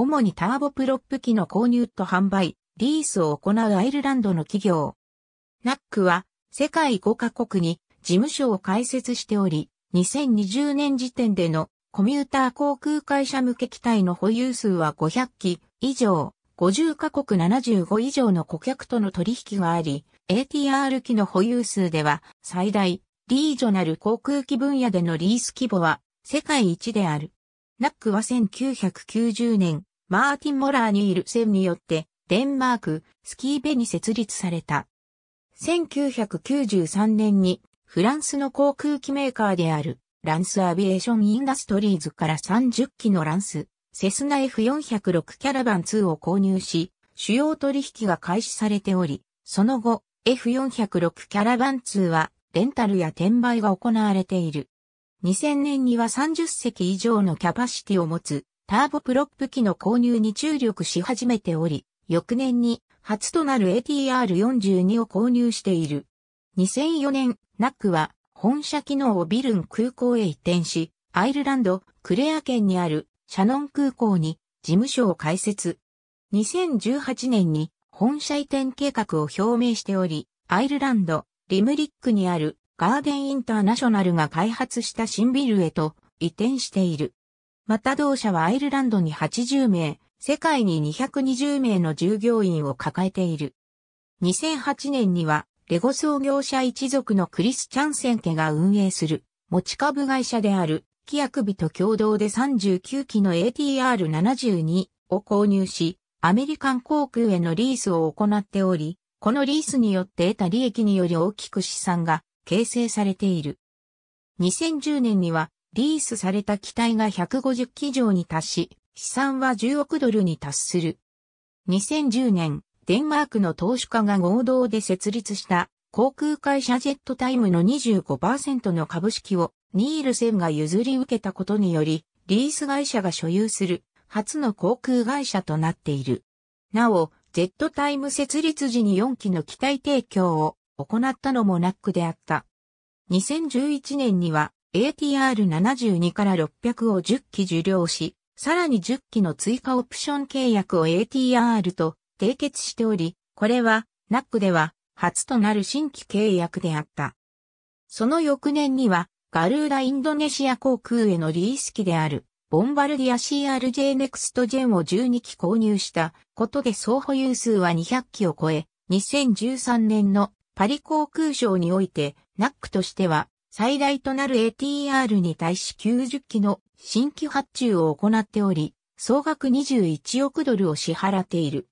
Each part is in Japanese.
主にターボプロップ機の購入と販売、リースを行うアイルランドの企業。ナックは世界5カ国に事務所を開設しており、2020年時点でのコミューター航空会社向け機体の保有数は500機以上、50カ国75以上の顧客との取引があり、ATR 機の保有数では最大、リージョナル航空機分野でのリース規模は世界一である。ナックは1990年、マーティン・モラーにいる線によって、デンマーク、スキーベに設立された。1993年に、フランスの航空機メーカーである、ランスアビエーション・インダストリーズから30機のランス、セスナ F406 キャラバン2を購入し、主要取引が開始されており、その後、F406 キャラバン2は、レンタルや転売が行われている。2000年には30席以上のキャパシティを持つ、ターボプロップ機の購入に注力し始めており、翌年に初となる ATR42 を購入している。2004年、NAC は本社機能をビルン空港へ移転し、アイルランド、クレア県にあるシャノン空港に事務所を開設。2018年に本社移転計画を表明しており、アイルランド、リムリックにあるガーデンインターナショナルが開発した新ビルへと移転している。また同社はアイルランドに80名、世界に220名の従業員を抱えている。2008年には、レゴ創業者一族のクリス・チャンセン家が運営する、持ち株会社である、アク日と共同で39機の ATR72 を購入し、アメリカン航空へのリースを行っており、このリースによって得た利益により大きく資産が形成されている。2010年にはリースされた機体が150機以上に達し、資産は10億ドルに達する。2010年、デンマークの投資家が合同で設立した航空会社ジェットタイムの25%の株式をニールセンが譲り受けたことにより、リース会社が所有する初の航空会社となっている。なお、ジェットタイム設立時に4機の機体提供を行ったのもナックであった。2011年には ATR72 から600を10機受領し、さらに10機の追加オプション契約を ATR と締結しており、これは NAC では初となる新規契約であった。その翌年には、ガルーダインドネシア航空へのリース機である、ボンバルディア CRJ ネクストジェンを12機購入したことで総保有数は200機を超え、2013年のパリ航空省において、NAC としては最大となる ATR に対し90機の新規発注を行っており、総額21億ドルを支払っている。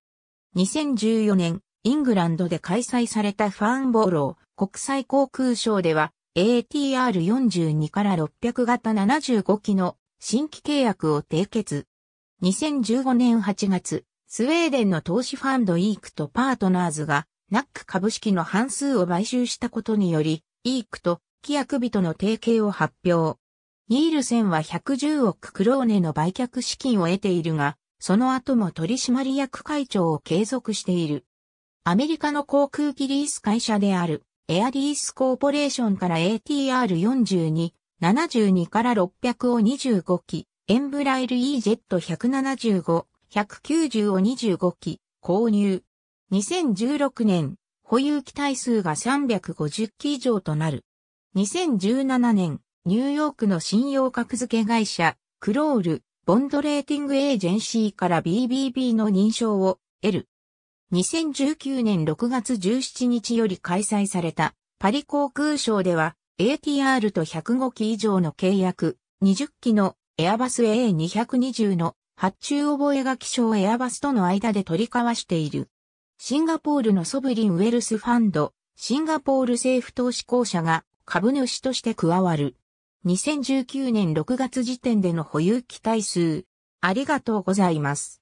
2014年、イングランドで開催されたファンボロー国際航空ショーでは、ATR42 から600型75機の新規契約を締結。2015年8月、スウェーデンの投資ファンドイークとパートナーズが、ナック株式の半数を買収したことにより、イークと規約人の提携を発表。ニールセンは110億クローネの売却資金を得ているが、その後も取締役会長を継続している。アメリカの航空機リース会社である、エアリースコーポレーションから ATR42、72から600を25機、エンブライル EJ175、190を25機、購入。2016年、保有機体数が350機以上となる。2017年、ニューヨークの信用格付け会社、クロール、ボンドレーティングエージェンシーから BBB の認証を得る。2019年6月17日より開催されたパリ航空ショーでは ATR と105機以上の契約、20機のエアバス A220 の発注覚書賞エアバスとの間で取り交わしている。シンガポールのソブリンウェルスファンド、シンガポール政府投資公社が株主として加わる。2019年6月時点での保有期待数。ありがとうございます。